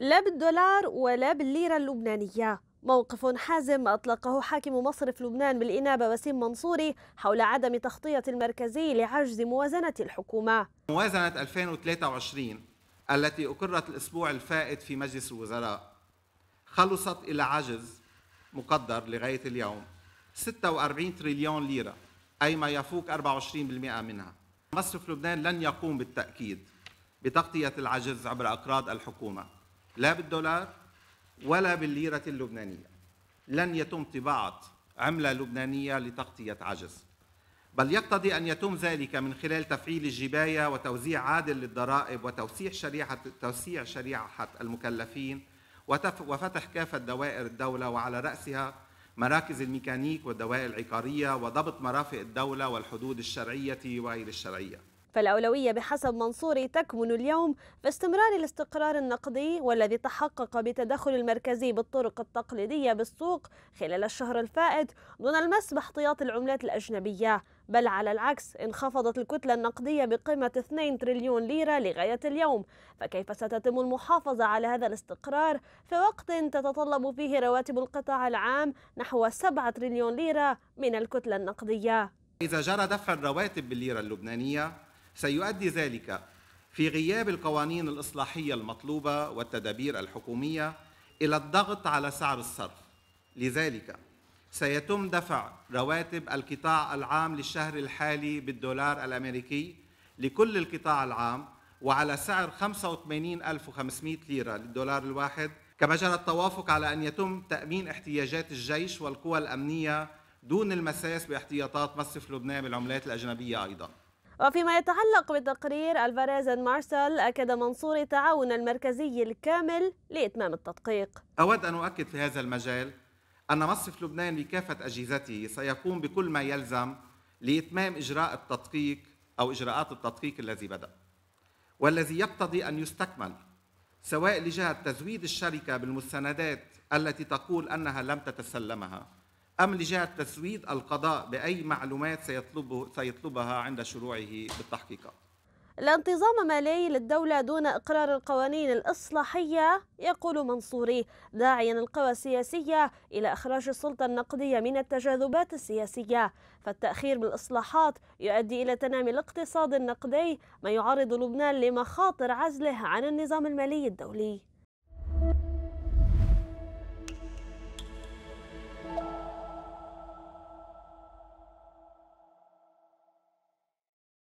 لا بالدولار ولا بالليرة اللبنانية موقف حازم أطلقه حاكم مصرف لبنان بالإنابة وسيم منصوري حول عدم تغطية المركزي لعجز موازنة الحكومة موازنة 2023 التي أقرت الأسبوع الفائت في مجلس الوزراء خلصت إلى عجز مقدر لغاية اليوم 46 تريليون ليرة أي ما يفوق 24% منها مصرف لبنان لن يقوم بالتأكيد بتغطية العجز عبر أقراض الحكومة لا بالدولار ولا بالليرة اللبنانية لن يتم طباعة عملة لبنانية لتغطية عجز بل يقتضي أن يتم ذلك من خلال تفعيل الجباية وتوزيع عادل للضرائب وتوسيع شريحة, توسيع شريحة المكلفين وفتح كافة دوائر الدولة وعلى رأسها مراكز الميكانيك والدوائر العقارية وضبط مرافق الدولة والحدود الشرعية وغير الشرعية فالأولوية بحسب منصوري تكمن اليوم في استمرار الاستقرار النقدي والذي تحقق بتدخل المركزي بالطرق التقليدية بالسوق خلال الشهر الفائت دون المس باحتياط العملات الأجنبية بل على العكس انخفضت الكتلة النقدية بقيمة 2 تريليون ليرة لغاية اليوم فكيف ستتم المحافظة على هذا الاستقرار في وقت تتطلب فيه رواتب القطاع العام نحو 7 تريليون ليرة من الكتلة النقدية إذا جرى دفع الرواتب بالليرة اللبنانية سيؤدي ذلك في غياب القوانين الإصلاحية المطلوبة والتدابير الحكومية إلى الضغط على سعر الصرف لذلك سيتم دفع رواتب القطاع العام للشهر الحالي بالدولار الأمريكي لكل القطاع العام وعلى سعر 85500 ليرة للدولار الواحد كما جرى التوافق على أن يتم تأمين احتياجات الجيش والقوى الأمنية دون المساس باحتياطات مصرف لبنان بالعملات الأجنبية أيضاً وفيما يتعلق بتقرير ألفاريز مارسل أكد منصور التعاون المركزي الكامل لإتمام التدقيق أود أن أؤكد في هذا المجال أن مصرف لبنان بكافة أجهزته سيقوم بكل ما يلزم لإتمام إجراء التدقيق أو إجراءات التدقيق الذي بدأ والذي يقتضي أن يستكمل سواء لجهة تزويد الشركة بالمستندات التي تقول أنها لم تتسلمها أم لجهة تسويد القضاء بأي معلومات سيطلبه سيطلبها عند شروعه بالتحقيقات الانتظام مالي للدولة دون إقرار القوانين الإصلاحية يقول منصوري داعيا القوى السياسية إلى إخراج السلطة النقدية من التجاذبات السياسية فالتأخير بالإصلاحات يؤدي إلى تنامي الاقتصاد النقدي ما يعرض لبنان لمخاطر عزله عن النظام المالي الدولي